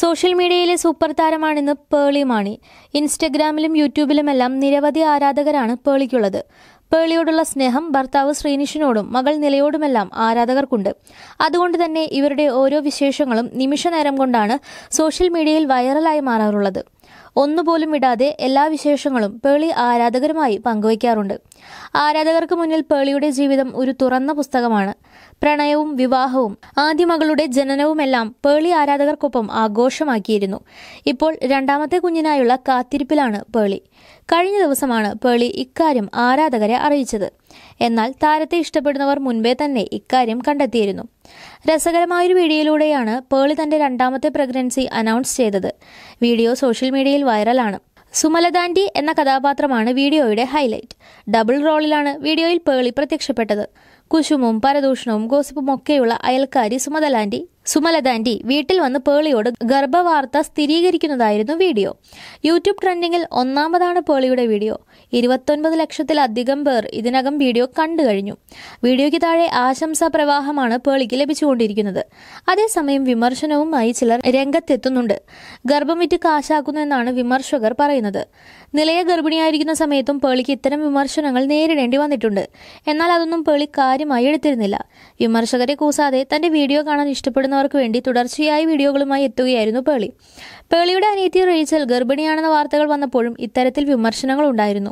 social മീഡിയയിലെ super താരമാണിന്ന് പേളി മാണി ഇൻസ്റ്റഗ്രാമിലും യൂട്യൂബിലുമെല്ലാം നിരവധി ആരാധകരാണ് പേളിക്കുള്ളത് പേളിയോടുള്ള സ്നേഹം ഭർത്താവ് ശ്രീനിഷിനോടും മകൾ നിലയോടുമെല്ലാം ആരാധകർക്കുണ്ട് അതുകൊണ്ട് തന്നെ ഇവരുടെ ഓരോ വിശേഷങ്ങളും നിമിഷ കൊണ്ടാണ് സോഷ്യൽ മീഡിയയിൽ വൈറലായി മാറാറുള്ളത് ഒന്നുപോലും വിടാതെ എല്ലാ വിശേഷങ്ങളും പേളി ആരാധകരുമായി പങ്കുവയ്ക്കാറുണ്ട് ആരാധകർക്ക് മുന്നിൽ പേളിയുടെ ജീവിതം ഒരു തുറന്ന പുസ്തകമാണ് പ്രണയവും വിവാഹവും ആദ്യമകളുടെ ജനനവുമെല്ലാം പേളി ആരാധകർക്കൊപ്പം ആഘോഷമാക്കിയിരുന്നു ഇപ്പോൾ രണ്ടാമത്തെ കുഞ്ഞിനായുള്ള കാത്തിരിപ്പിലാണ് പേളി കഴിഞ്ഞ ദിവസമാണ് പേളി ഇക്കാര്യം ആരാധകരെ അറിയിച്ചത് എന്നാൽ താരത്തെ ഇഷ്ടപ്പെടുന്നവർ മുൻപേ തന്നെ ഇക്കാര്യം കണ്ടെത്തിയിരുന്നു രസകരമായൊരു വീഡിയോയിലൂടെയാണ് പേളി തന്റെ രണ്ടാമത്തെ പ്രഗ്നൻസി അനൗൺസ് ചെയ്തത് വീഡിയോ സോഷ്യൽ മീഡിയയിൽ വൈറലാണ് സുമലദാൻഡി എന്ന കഥാപാത്രമാണ് വീഡിയോയുടെ ഹൈലൈറ്റ് ഡബിൾ റോളിലാണ് വീഡിയോയിൽ പേളി പ്രത്യക്ഷപ്പെട്ടത് കുശുമും പരദൂഷണവും ഗോസിപ്പും ഒക്കെയുള്ള അയൽക്കാരി സുമതലാൻഡി സുമലത വീട്ടിൽ വന്ന് പേളിയോട് ഗർഭവാർത്ത സ്ഥിരീകരിക്കുന്നതായിരുന്നു വീഡിയോ യൂട്യൂബ് ട്രെൻഡിങ്ങിൽ ഒന്നാമതാണ് പേളിയുടെ വീഡിയോ ഇരുപത്തൊൻപത് ലക്ഷത്തിലധികം പേർ ഇതിനകം വീഡിയോ കണ്ടു കഴിഞ്ഞു വീഡിയോയ്ക്ക് താഴെ ആശംസാ പ്രവാഹമാണ് പേളിക്ക് ലഭിച്ചുകൊണ്ടിരിക്കുന്നത് അതേസമയം വിമർശനവുമായി ചിലർ രംഗത്തെത്തുന്നുണ്ട് ഗർഭം വിറ്റ് കാശാക്കുന്നു എന്നാണ് വിമർശകർ പറയുന്നത് നിലയ ഗർഭിണിയായിരിക്കുന്ന സമയത്തും പേളിക്ക് ഇത്തരം വിമർശനങ്ങൾ നേരിടേണ്ടി വന്നിട്ടുണ്ട് എന്നാൽ അതൊന്നും പേളി കാര്യമായി എടുത്തിരുന്നില്ല വിമർശകരെ കൂസാതെ തന്റെ വീഡിയോ കാണാൻ ഇഷ്ടപ്പെടുന്ന ലഭിക്കുന്നവർക്ക് വേണ്ടി തുടർച്ചയായി വീഡിയോകളുമായി എത്തുകയായിരുന്നു പേളി പേളിയുടെ അനിയത്തി റേച്ചൽ ഗർഭിണിയാണെന്ന വാർത്തകൾ വന്നപ്പോഴും ഇത്തരത്തിൽ വിമർശനങ്ങൾ ഉണ്ടായിരുന്നു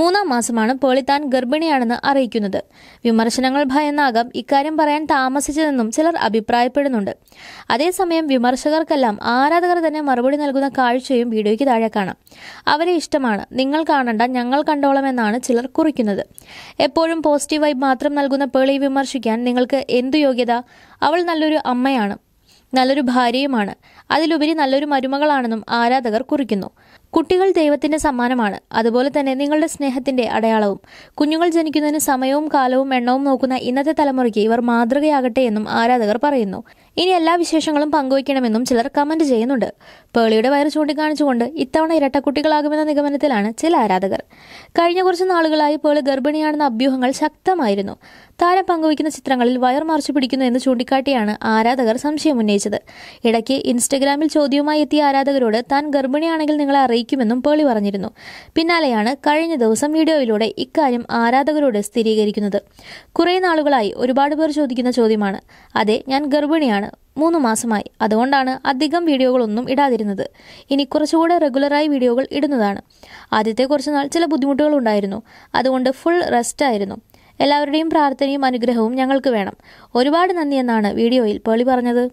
മൂന്നാം മാസമാണ് പേളി താൻ ഗർഭിണിയാണെന്ന് അറിയിക്കുന്നത് വിമർശനങ്ങൾ ഭയന്നാകാം ഇക്കാര്യം പറയാൻ താമസിച്ചതെന്നും ചിലർ അഭിപ്രായപ്പെടുന്നുണ്ട് അതേസമയം വിമർശകർക്കെല്ലാം ആരാധകർ തന്നെ മറുപടി നൽകുന്ന കാഴ്ചയും വീഡിയോയ്ക്ക് താഴെ കാണാം അവരെ ഇഷ്ടമാണ് നിങ്ങൾ കാണണ്ട ഞങ്ങൾ കണ്ടോളം എന്നാണ് ചിലർ കുറിക്കുന്നത് എപ്പോഴും പോസിറ്റീവായി മാത്രം നൽകുന്ന പേളി വിമർശിക്കാൻ നിങ്ങൾക്ക് എന്തു യോഗ്യത അവൾ നല്ലൊരു അമ്മയാണ് അമ്മയാണ് നല്ലൊരു ഭാര്യയുമാണ് അതിലുപരി നല്ലൊരു മരുമകളാണെന്നും ആരാധകർ കുറിക്കുന്നു കുട്ടികൾ ദൈവത്തിന്റെ സമ്മാനമാണ് അതുപോലെ തന്നെ നിങ്ങളുടെ സ്നേഹത്തിന്റെ അടയാളവും കുഞ്ഞുങ്ങൾ ജനിക്കുന്നതിന് സമയവും കാലവും എണ്ണവും നോക്കുന്ന ഇന്നത്തെ തലമുറയ്ക്ക് ഇവർ മാതൃകയാകട്ടെ എന്നും ആരാധകർ പറയുന്നു ഇനി എല്ലാ വിശേഷങ്ങളും പങ്കുവയ്ക്കണമെന്നും ചിലർ കമന്റ് ചെയ്യുന്നുണ്ട് പേളിയുടെ വയറ് ചൂണ്ടിക്കാണിച്ചുകൊണ്ട് ഇത്തവണ ഇരട്ടക്കുട്ടികളാകുമെന്ന നിഗമനത്തിലാണ് ചില ആരാധകർ കഴിഞ്ഞ കുറച്ച് നാളുകളായി പേള് ഗർഭിണിയാണെന്ന അഭ്യൂഹങ്ങൾ ശക്തമായിരുന്നു താരം പങ്കുവയ്ക്കുന്ന ചിത്രങ്ങളിൽ വയർ മറിച്ചു പിടിക്കുന്നു എന്ന് ചൂണ്ടിക്കാട്ടിയാണ് ആരാധകർ സംശയം ഉന്നയിച്ചത് ഇടയ്ക്ക് ഇൻസ്റ്റഗ്രാമിൽ ചോദ്യവുമായി എത്തിയ ആരാധകരോട് താൻ ഗർഭിണിയാണെങ്കിൽ നിങ്ങളെ അറിയിക്കുമെന്നും പേളി പറഞ്ഞിരുന്നു പിന്നാലെയാണ് കഴിഞ്ഞ ദിവസം വീഡിയോയിലൂടെ ഇക്കാര്യം ആരാധകരോട് സ്ഥിരീകരിക്കുന്നത് കുറേ നാളുകളായി ഒരുപാട് പേർ ചോദിക്കുന്ന ചോദ്യമാണ് അതെ ഞാൻ ഗർഭിണിയാണ് മൂന്ന് മാസമായി അതുകൊണ്ടാണ് അധികം വീഡിയോകളൊന്നും ഇടാതിരുന്നത് ഇനി കുറച്ചുകൂടെ റെഗുലറായി വീഡിയോകൾ ഇടുന്നതാണ് ആദ്യത്തെ കുറച്ച് നാൾ ചില ബുദ്ധിമുട്ടുകൾ ഉണ്ടായിരുന്നു അതുകൊണ്ട് ഫുൾ റെസ്റ്റ് ആയിരുന്നു എല്ലാവരുടെയും പ്രാർത്ഥനയും അനുഗ്രഹവും ഞങ്ങൾക്ക് വേണം ഒരുപാട് നന്ദിയെന്നാണ് വീഡിയോയിൽ പേളി പറഞ്ഞത്